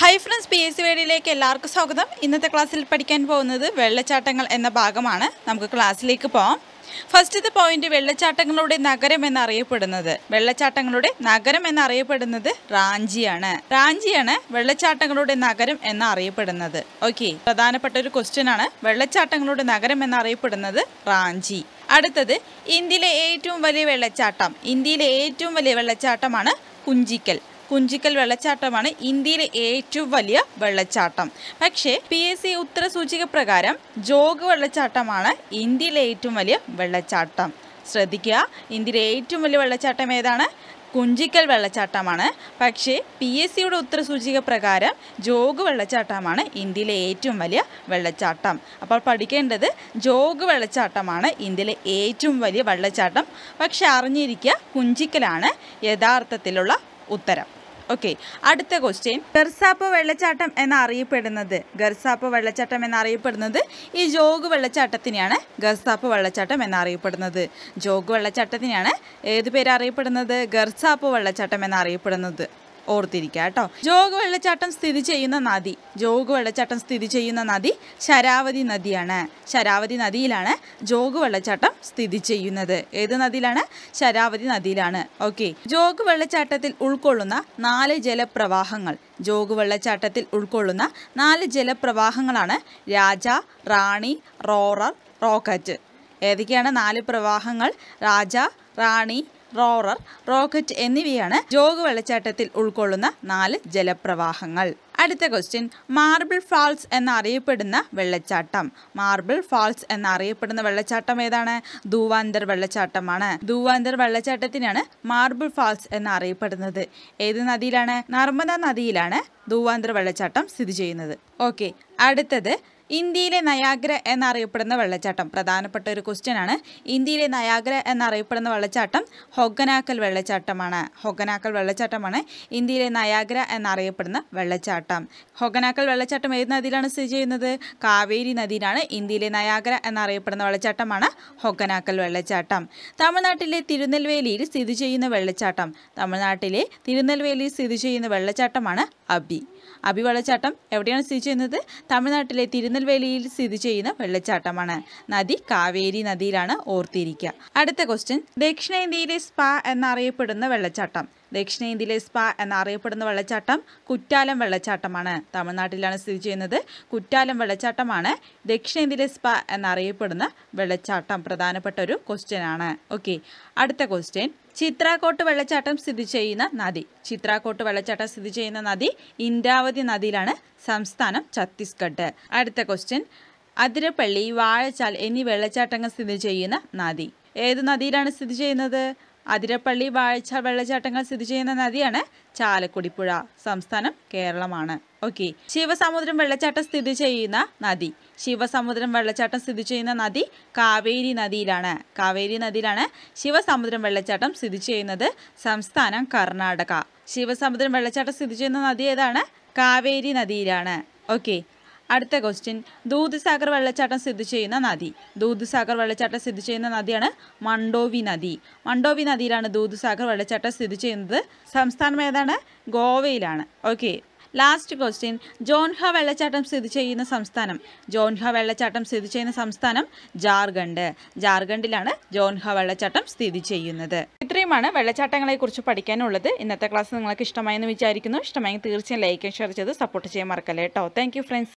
high friends P S C വേഡിയിലേക്ക് എല്ലാവർക്കും സ്വാഗതം ഇന്നത്തെ ക്ലാസ്സിൽ പഠിക്കാൻ പോകുന്നത് വെള്ളച്ചാട്ടങ്ങൾ എന്ന ഭാഗമാണ് നമുക്ക് ക്ലാസ്സിലേക്ക് പോകാം ഫസ്റ്റത്തെ പോയിന്റ് വെള്ളച്ചാട്ടങ്ങളുടെ നഗരം എന്നറിയപ്പെടുന്നത് വെള്ളച്ചാട്ടങ്ങളുടെ നഗരം എന്നറിയപ്പെടുന്നത് റാഞ്ചിയാണ് റാഞ്ചിയാണ് വെള്ളച്ചാട്ടങ്ങളുടെ നഗരം എന്നറിയപ്പെടുന്നത് ഓക്കെ പ്രധാനപ്പെട്ട ഒരു ക്വസ്റ്റ്യൻ ആണ് വെള്ളച്ചാട്ടങ്ങളുടെ നഗരം എന്നറിയപ്പെടുന്നത് റാഞ്ചി അടുത്തത് ഇന്ത്യയിലെ ഏറ്റവും വലിയ വെള്ളച്ചാട്ടം ഇന്ത്യയിലെ ഏറ്റവും വലിയ വെള്ളച്ചാട്ടമാണ് കുഞ്ചിക്കൽ കുഞ്ചിക്കൽ വെള്ളച്ചാട്ടമാണ് ഇന്ത്യയിലെ ഏറ്റവും വലിയ വെള്ളച്ചാട്ടം പക്ഷേ പി എസ് സി ഉത്തര സൂചിക പ്രകാരം ജോഗ് വെള്ളച്ചാട്ടമാണ് ഇന്ത്യയിലെ ഏറ്റവും വലിയ വെള്ളച്ചാട്ടം ശ്രദ്ധിക്കുക ഇന്ത്യയിലെ ഏറ്റവും വലിയ വെള്ളച്ചാട്ടം ഏതാണ് കുഞ്ചിക്കൽ വെള്ളച്ചാട്ടമാണ് പക്ഷേ പി എസ് സിയുടെ ഉത്തരസൂചിക പ്രകാരം ജോഗ് വെള്ളച്ചാട്ടമാണ് ഇന്ത്യയിലെ ഏറ്റവും വലിയ വെള്ളച്ചാട്ടം അപ്പോൾ പഠിക്കേണ്ടത് ജോഗ് വെള്ളച്ചാട്ടമാണ് ഇന്ത്യയിലെ ഏറ്റവും വലിയ വെള്ളച്ചാട്ടം പക്ഷെ അറിഞ്ഞിരിക്കുക കുഞ്ചിക്കലാണ് യഥാർത്ഥത്തിലുള്ള ഉത്തരം ഓക്കെ അടുത്ത ക്വസ്റ്റ്യൻ ഗർസാപ്പ് വെള്ളച്ചാട്ടം എന്നറിയപ്പെടുന്നത് ഗർസാപ്പ് വെള്ളച്ചാട്ടം എന്നറിയപ്പെടുന്നത് ഈ ജോഗ് വെള്ളച്ചാട്ടത്തിനെയാണ് ഗർസാപ്പ് വെള്ളച്ചാട്ടം എന്നറിയപ്പെടുന്നത് ജോഗ് വെള്ളച്ചാട്ടത്തിനെയാണ് ഏത് പേര് അറിയപ്പെടുന്നത് ഗർസാപ്പ് വെള്ളച്ചാട്ടം എന്നറിയപ്പെടുന്നത് ഓർത്തിരിക്കുക കേട്ടോ ജോഗ് വെള്ളച്ചാട്ടം സ്ഥിതി ചെയ്യുന്ന നദി ജോഗ് വെള്ളച്ചാട്ടം സ്ഥിതി ചെയ്യുന്ന നദി ശരാവതി നദിയാണ് ശരാവതി നദിയിലാണ് ജോഗ് വെള്ളച്ചാട്ടം സ്ഥിതി ചെയ്യുന്നത് ഏത് നദിയിലാണ് ശരാവതി നദിയിലാണ് ഓക്കെ ജോഗ് വെള്ളച്ചാട്ടത്തിൽ ഉൾക്കൊള്ളുന്ന നാല് ജലപ്രവാഹങ്ങൾ ജോഗ് വെള്ളച്ചാട്ടത്തിൽ ഉൾക്കൊള്ളുന്ന നാല് ജലപ്രവാഹങ്ങളാണ് രാജ റാണി റോറർ റോക്കറ്റ് ഏതൊക്കെയാണ് നാല് പ്രവാഹങ്ങൾ രാജ റാണി റോറർ റോക്കറ്റ് എന്നിവയാണ് ജോഗ് വെള്ളച്ചാട്ടത്തിൽ ഉൾക്കൊള്ളുന്ന നാല് ജലപ്രവാഹങ്ങൾ അടുത്ത ക്വസ്റ്റ്യൻ മാർബിൾ ഫാൾസ് എന്നറിയപ്പെടുന്ന വെള്ളച്ചാട്ടം മാർബിൾ ഫാൾസ് എന്നറിയപ്പെടുന്ന വെള്ളച്ചാട്ടം ഏതാണ് ധൂവാന്തർ വെള്ളച്ചാട്ടമാണ് ധൂവാന്തർ വെള്ളച്ചാട്ടത്തിനാണ് മാർബിൾ ഫാൾസ് എന്നറിയപ്പെടുന്നത് ഏത് നദിയിലാണ് നർമ്മദ നദിയിലാണ് ധൂവാന്തർ വെള്ളച്ചാട്ടം സ്ഥിതി ചെയ്യുന്നത് ഓക്കെ അടുത്തത് ഇന്ത്യയിലെ നയാഗ്ര എന്നറിയപ്പെടുന്ന വെള്ളച്ചാട്ടം പ്രധാനപ്പെട്ട ഒരു ക്വസ്റ്റ്യൻ ആണ് ഇന്ത്യയിലെ നയാഗ്ര എന്നറിയപ്പെടുന്ന വെള്ളച്ചാട്ടം ഹൊഗനാക്കൽ വെള്ളച്ചാട്ടമാണ് ഹൊഗനാക്കൽ വെള്ളച്ചാട്ടമാണ് ഇന്ത്യയിലെ നയാഗ്ര എന്നറിയപ്പെടുന്ന വെള്ളച്ചാട്ടം ഹൊഗനാക്കൽ വെള്ളച്ചാട്ടം ഏത് നദിയിലാണ് സ്ഥിതി ചെയ്യുന്നത് കാവേരി നദിയിലാണ് ഇന്ത്യയിലെ നയാഗ്ര എന്നറിയപ്പെടുന്ന വെള്ളച്ചാട്ടമാണ് ഹൊഗനാക്കൽ വെള്ളച്ചാട്ടം തമിഴ്നാട്ടിലെ തിരുനെൽവേലിയിൽ സ്ഥിതി ചെയ്യുന്ന വെള്ളച്ചാട്ടം തമിഴ്നാട്ടിലെ തിരുനെൽവേലിയിൽ സ്ഥിതി ചെയ്യുന്ന വെള്ളച്ചാട്ടമാണ് അബി അബി വെള്ളച്ചാട്ടം എവിടെയാണ് സ്ഥിതി ചെയ്യുന്നത് തമിഴ്നാട്ടിലെ തിരുനെൽവേലിയിൽ സ്ഥിതി ചെയ്യുന്ന വെള്ളച്ചാട്ടമാണ് നദി കാവേരി നദിയിലാണ് ഓർത്തിരിക്കുക അടുത്ത ക്വസ്റ്റ്യൻ ദക്ഷിണേന്ത്യയിലെ സ്പാ എന്നറിയപ്പെടുന്ന വെള്ളച്ചാട്ടം ദക്ഷിണേന്ത്യയിലെ സ്പ എന്നറിയപ്പെടുന്ന വെള്ളച്ചാട്ടം കുറ്റാലം വെള്ളച്ചാട്ടമാണ് തമിഴ്നാട്ടിലാണ് സ്ഥിതി ചെയ്യുന്നത് കുറ്റാലം വെള്ളച്ചാട്ടമാണ് ദക്ഷിണേന്ത്യയിലെ സ്പ എന്നറിയപ്പെടുന്ന വെള്ളച്ചാട്ടം പ്രധാനപ്പെട്ട ഒരു ക്വസ്റ്റ്യൻ ആണ് ഓക്കെ അടുത്ത ക്വസ്റ്റ്യൻ ചിത്രാക്കോട്ട് വെള്ളച്ചാട്ടം സ്ഥിതി ചെയ്യുന്ന നദി ചിത്രാക്കോട്ട് വെള്ളച്ചാട്ടം സ്ഥിതി ചെയ്യുന്ന നദി ഇന്ദ്രാവതി നദിയിലാണ് സംസ്ഥാനം ഛത്തീസ്ഗഡ് അടുത്ത ക്വസ്റ്റ്യൻ അതിരപ്പള്ളി വാഴച്ചാൽ എന്നീ വെള്ളച്ചാട്ടങ്ങൾ സ്ഥിതി ചെയ്യുന്ന നദി ഏത് നദിയിലാണ് സ്ഥിതി ചെയ്യുന്നത് അതിരപ്പള്ളി വാഴച്ച വെള്ളച്ചാട്ടങ്ങൾ സ്ഥിതി ചെയ്യുന്ന നദിയാണ് ചാലക്കുടിപ്പുഴ സംസ്ഥാനം കേരളമാണ് ഓക്കെ ശിവസമുദ്രം വെള്ളച്ചാട്ടം സ്ഥിതി ചെയ്യുന്ന നദി ശിവസമുദ്രം വെള്ളച്ചാട്ടം സ്ഥിതി ചെയ്യുന്ന നദി കാവേരി നദിയിലാണ് കാവേരി നദിയിലാണ് ശിവസമുദ്രം വെള്ളച്ചാട്ടം സ്ഥിതി ചെയ്യുന്നത് സംസ്ഥാനം കർണാടക ശിവസമുദ്രം വെള്ളച്ചാട്ടം സ്ഥിതി ചെയ്യുന്ന നദി ഏതാണ് കാവേരി നദിയിലാണ് ഓക്കെ അടുത്ത ക്വസ്റ്റ്യൻ ദൂദ്സാഗർ വെള്ളച്ചാട്ടം സ്ഥിതി ചെയ്യുന്ന നദി ദൂദ്സാഗർ വെള്ളച്ചാട്ടം സ്ഥിതി ചെയ്യുന്ന നദിയാണ് മണ്ടോവി നദി മണ്ടോവി നദിയിലാണ് ദൂദ്സാഗർ വെള്ളച്ചാട്ടം സ്ഥിതി ചെയ്യുന്നത് സംസ്ഥാനം ഏതാണ് ഗോവയിലാണ് ഓക്കെ ലാസ്റ്റ് ക്വസ്റ്റ്യൻ ജോൻഹ വെള്ളച്ചാട്ടം സ്ഥിതി ചെയ്യുന്ന സംസ്ഥാനം ജോൻഹ വെള്ളച്ചാട്ടം സ്ഥിതി ചെയ്യുന്ന സംസ്ഥാനം ജാർഖണ്ഡ് ജാർഖണ്ഡിലാണ് ജോൻഹ വെള്ളച്ചാട്ടം സ്ഥിതി ചെയ്യുന്നത് ഇത്രയുമാണ് വെള്ളച്ചാട്ടങ്ങളെക്കുറിച്ച് പഠിക്കാനുള്ളത് ഇന്നത്തെ ക്ലാസ് നിങ്ങൾക്ക് ഇഷ്ടമായെന്ന് വിചാരിക്കുന്നു ഇഷ്ടമായെങ്കിൽ തീർച്ചയായും ലൈക്ക് ഷെയർ ചെയ്ത് സപ്പോർട്ട് ചെയ്യാൻ മറക്കല്ലേ കേട്ടോ താങ്ക് ഫ്രണ്ട്സ്